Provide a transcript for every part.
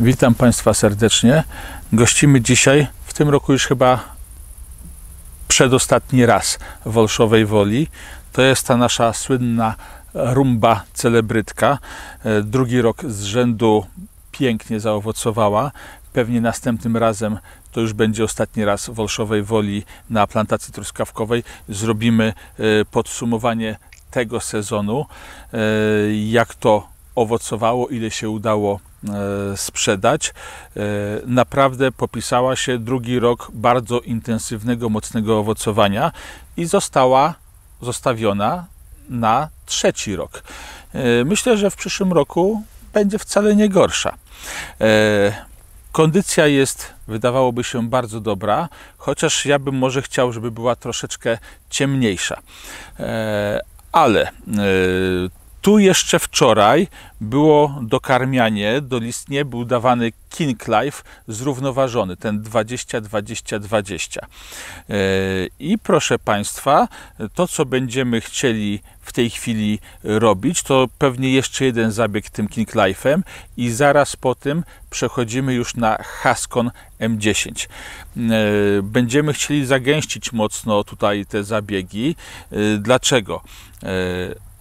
Witam Państwa serdecznie. Gościmy dzisiaj, w tym roku już chyba przedostatni raz w Olszowej Woli. To jest ta nasza słynna rumba celebrytka. E, drugi rok z rzędu pięknie zaowocowała. Pewnie następnym razem to już będzie ostatni raz w Olszowej Woli na plantacji truskawkowej. Zrobimy e, podsumowanie tego sezonu, e, jak to owocowało, ile się udało E, sprzedać. E, naprawdę popisała się drugi rok bardzo intensywnego, mocnego owocowania i została zostawiona na trzeci rok. E, myślę, że w przyszłym roku będzie wcale nie gorsza. Kondycja jest, wydawałoby się, bardzo dobra, chociaż ja bym może chciał, żeby była troszeczkę ciemniejsza. Ale tu jeszcze wczoraj było dokarmianie, listnie był dawany King Life zrównoważony, ten 20-20-20. E, I proszę Państwa, to co będziemy chcieli w tej chwili robić, to pewnie jeszcze jeden zabieg tym King Life'em i zaraz po tym przechodzimy już na Haskon M10. E, będziemy chcieli zagęścić mocno tutaj te zabiegi. E, dlaczego?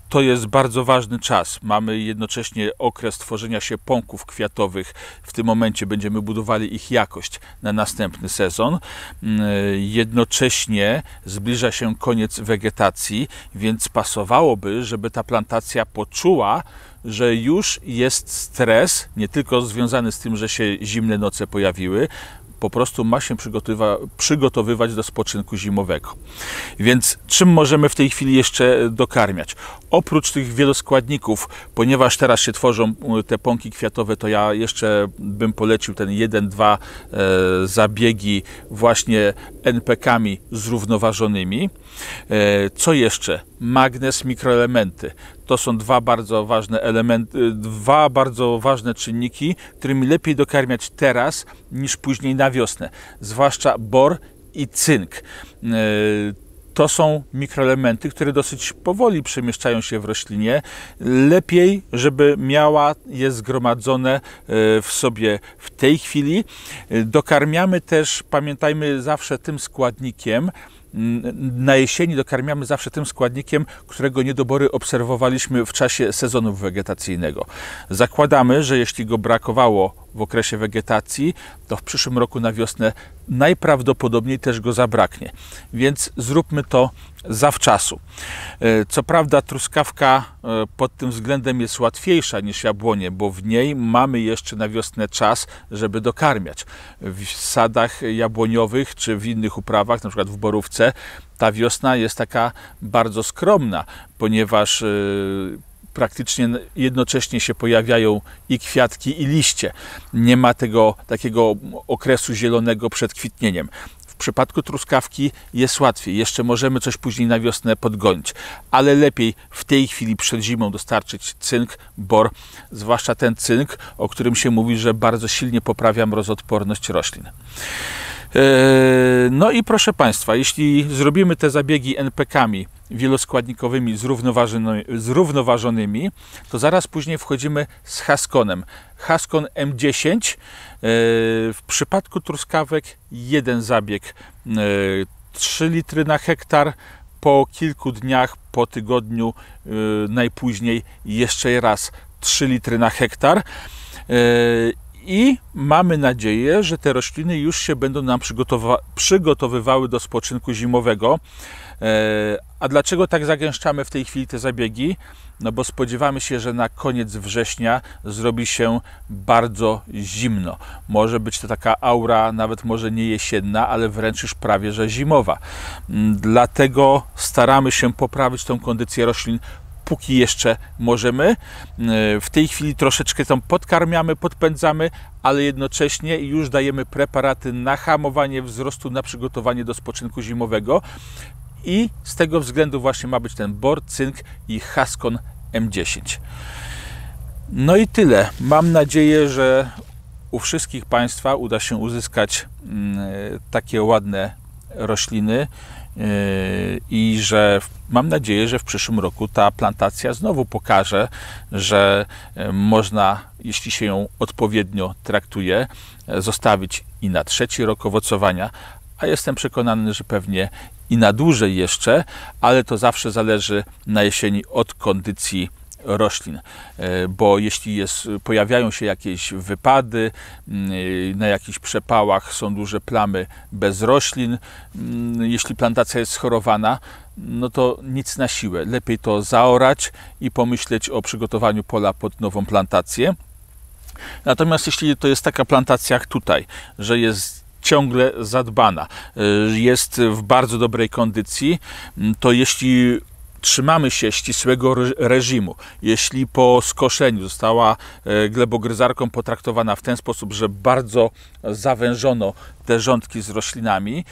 to jest bardzo ważny czas. Mamy jednocześnie okres tworzenia się pąków kwiatowych. W tym momencie będziemy budowali ich jakość na następny sezon. Mm, jednocześnie zbliża się koniec wegetacji, więc pasowałoby, żeby ta plantacja poczuła, że już jest stres, nie tylko związany z tym, że się zimne noce pojawiły, po prostu ma się przygotowywać do spoczynku zimowego. Więc czym możemy w tej chwili jeszcze dokarmiać? Oprócz tych wieloskładników, ponieważ teraz się tworzą e, te pąki kwiatowe, to ja jeszcze bym polecił ten jeden, dwa e, zabiegi właśnie NPK-ami zrównoważonymi. E, co jeszcze? magnes, mikroelementy. To są dwa bardzo ważne elementy, dwa bardzo ważne czynniki, którymi lepiej dokarmiać teraz niż później na wiosnę, zwłaszcza bor i cynk. E, to są mikroelementy, które dosyć powoli przemieszczają się w roślinie. Lepiej, żeby miała je zgromadzone e, w sobie w tej chwili. E, dokarmiamy też, pamiętajmy zawsze tym składnikiem, na jesieni dokarmiamy zawsze tym składnikiem, którego niedobory obserwowaliśmy w czasie sezonu wegetacyjnego. Zakładamy, że jeśli go brakowało w okresie wegetacji, to w przyszłym roku na wiosnę najprawdopodobniej też go zabraknie. Więc zróbmy to zawczasu. E, co prawda truskawka e, pod tym względem jest łatwiejsza niż jabłonie, bo w niej mamy jeszcze na wiosnę czas, żeby dokarmiać. W sadach jabłoniowych czy w innych uprawach, na przykład w borówce, ta wiosna jest taka bardzo skromna, ponieważ e, praktycznie jednocześnie się pojawiają i kwiatki, i liście. Nie ma tego takiego okresu zielonego przed kwitnieniem. W przypadku truskawki jest łatwiej. Jeszcze możemy coś później na wiosnę podgonić, ale lepiej w tej chwili przed zimą dostarczyć cynk, bor, zwłaszcza ten cynk, o którym się mówi, że bardzo silnie poprawia mrozodporność roślin. E, no i proszę Państwa, jeśli zrobimy te zabiegi NPK-ami wieloskładnikowymi zrównoważonymi, to zaraz później wchodzimy z Haskonem. Haskon M10, e, w przypadku truskawek jeden zabieg, 3 e, litry na hektar, po kilku dniach, po tygodniu najpóźniej jeszcze raz 3 litry na hektar i mamy nadzieję, że te rośliny już się będą nam przygotowywały do spoczynku zimowego. E, a dlaczego tak zagęszczamy w tej chwili te zabiegi? No bo spodziewamy się, że na koniec września zrobi się bardzo zimno. Może być to taka aura, nawet może nie jesienna, ale wręcz już prawie że zimowa. Mm, dlatego staramy się poprawić tą kondycję roślin póki jeszcze możemy. E, w tej chwili troszeczkę tam podkarmiamy, podpędzamy, ale jednocześnie już dajemy preparaty na hamowanie wzrostu, na przygotowanie do spoczynku zimowego. I z tego względu właśnie ma być ten Bor, Cynk i Haskon M10. No i tyle. Mam nadzieję, że u wszystkich Państwa uda się uzyskać mm, e, takie ładne rośliny e, i że mam nadzieję, że w przyszłym roku ta plantacja znowu pokaże, że e, można, jeśli się ją odpowiednio traktuje, e, zostawić i na trzeci rok owocowania, a jestem przekonany, że pewnie i na dłużej jeszcze, ale to zawsze zależy na jesieni od kondycji roślin, e, bo jeśli jest, pojawiają się jakieś wypady, mm, na jakichś przepałach są duże plamy bez roślin, mm, jeśli plantacja jest schorowana, no to nic na siłę. Lepiej to zaorać i pomyśleć o przygotowaniu pola pod nową plantację. Natomiast jeśli to jest taka plantacja jak tutaj, że jest ciągle zadbana, e, jest w bardzo dobrej kondycji, mm, to jeśli trzymamy się ścisłego reżimu, jeśli po skoszeniu została e, glebogryzarką potraktowana w ten sposób, że bardzo zawężono te rządki z roślinami,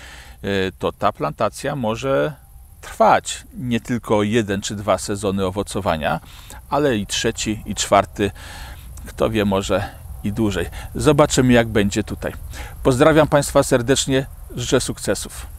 e, to ta plantacja może trwać nie tylko jeden czy dwa sezony owocowania, ale i trzeci, i czwarty, kto wie, może i dłużej. Zobaczymy, jak będzie tutaj. Pozdrawiam Państwa serdecznie, życzę sukcesów.